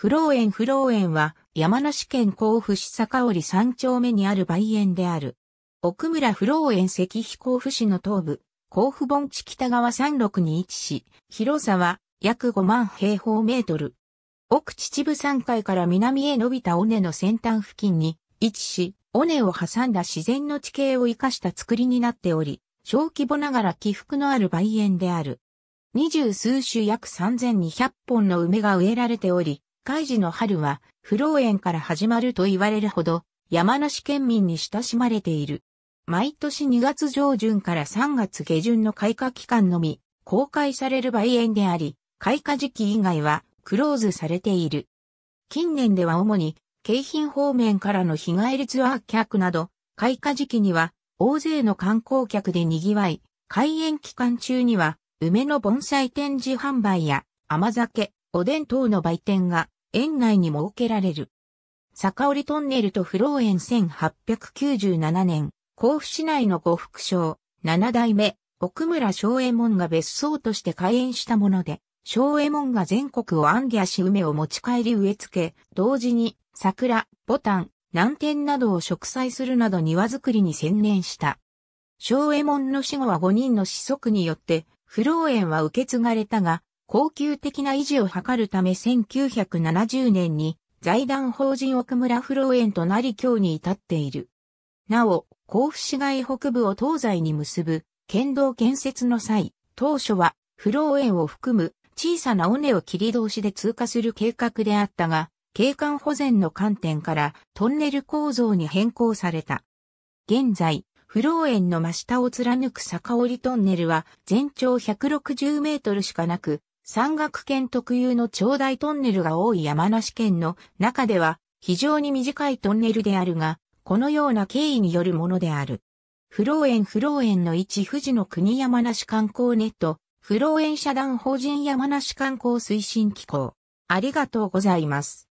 フロー園フロー園は山梨県甲府市坂織三丁目にある梅園である。奥村フロー園石碑甲府市の東部、甲府盆地北側山麓に位置し、広さは約5万平方メートル。奥秩父山海から南へ伸びた尾根の先端付近に位置し、尾根を挟んだ自然の地形を生かした作りになっており、小規模ながら起伏のある梅園である。二十数種約3200本の梅が植えられており、海寺の春は、不老園から始まると言われるほど、山梨県民に親しまれている。毎年2月上旬から3月下旬の開花期間のみ、公開される梅園であり、開花時期以外はクローズされている。近年では主に、京浜方面からの日帰りツアー客など、開花時期には大勢の観光客で賑わい、開園期間中には梅の盆栽展示販売や甘酒、おでん等の売店が園内に設けられる。坂織トンネルと不老園1897年、甲府市内の五福商、七代目、奥村昭右衛門が別荘として開園したもので、昭右衛門が全国を暗ギし梅を持ち帰り植え付け、同時に桜、ボタン、南天などを植栽するなど庭作りに専念した。昭右衛門の死後は5人の子息によって、不老園は受け継がれたが、恒久的な維持を図るため1970年に財団法人奥村不老園となり今日に至っている。なお、甲府市街北部を東西に結ぶ県道建設の際、当初は不老園を含む小さな尾根を切り通しで通過する計画であったが、景観保全の観点からトンネル構造に変更された。現在、不老園の真下を貫く坂折トンネルは全長160メートルしかなく、山岳圏特有の長大トンネルが多い山梨県の中では非常に短いトンネルであるが、このような経緯によるものである。不老園不老園の一富士の国山梨観光ネット、不老園社団法人山梨観光推進機構。ありがとうございます。